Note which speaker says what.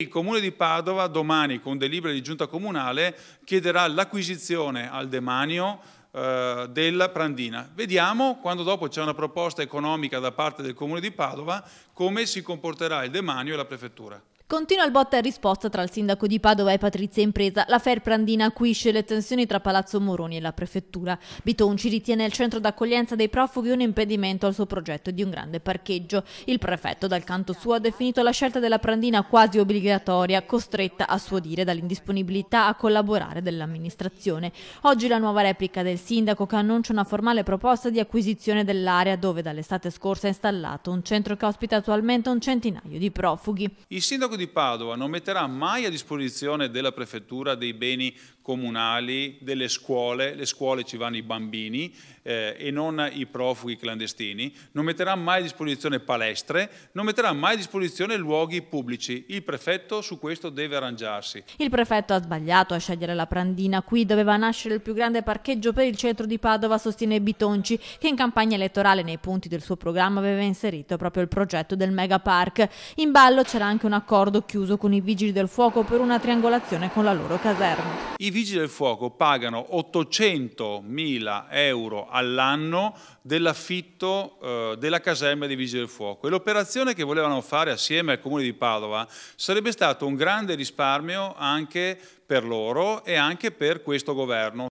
Speaker 1: Il Comune di Padova domani con delibera di giunta comunale chiederà l'acquisizione al demanio eh, della Prandina. Vediamo quando dopo c'è una proposta economica da parte del Comune di Padova come si comporterà il demanio e la Prefettura.
Speaker 2: Continua il botta e risposta tra il sindaco di Padova e Patrizia Impresa. La Ferprandina acuisce le tensioni tra Palazzo Moroni e la prefettura. Bitonci ritiene il centro d'accoglienza dei profughi un impedimento al suo progetto di un grande parcheggio. Il prefetto, dal canto suo, ha definito la scelta della Prandina quasi obbligatoria, costretta a suo dire dall'indisponibilità a collaborare dell'amministrazione. Oggi la nuova replica del sindaco che annuncia una formale proposta di acquisizione dell'area dove dall'estate scorsa è installato un centro che ospita attualmente un centinaio di profughi.
Speaker 1: Il sindaco di di Padova non metterà mai a disposizione della prefettura dei beni comunali, delle scuole, le scuole ci vanno i bambini eh, e non i profughi clandestini, non metterà mai a disposizione palestre, non metterà mai a disposizione luoghi pubblici. Il prefetto su questo deve arrangiarsi.
Speaker 2: Il prefetto ha sbagliato a scegliere la Prandina, qui doveva nascere il più grande parcheggio per il centro di Padova, sostiene Bitonci, che in campagna elettorale nei punti del suo programma aveva inserito proprio il progetto del Mega Park. In ballo c'era anche un accordo accordo chiuso con i Vigili del Fuoco per una triangolazione con la loro caserma.
Speaker 1: I Vigili del Fuoco pagano 800.000 euro all'anno dell'affitto eh, della caserma dei Vigili del Fuoco e l'operazione che volevano fare assieme al Comune di Padova sarebbe stato un grande risparmio anche per loro e anche per questo governo.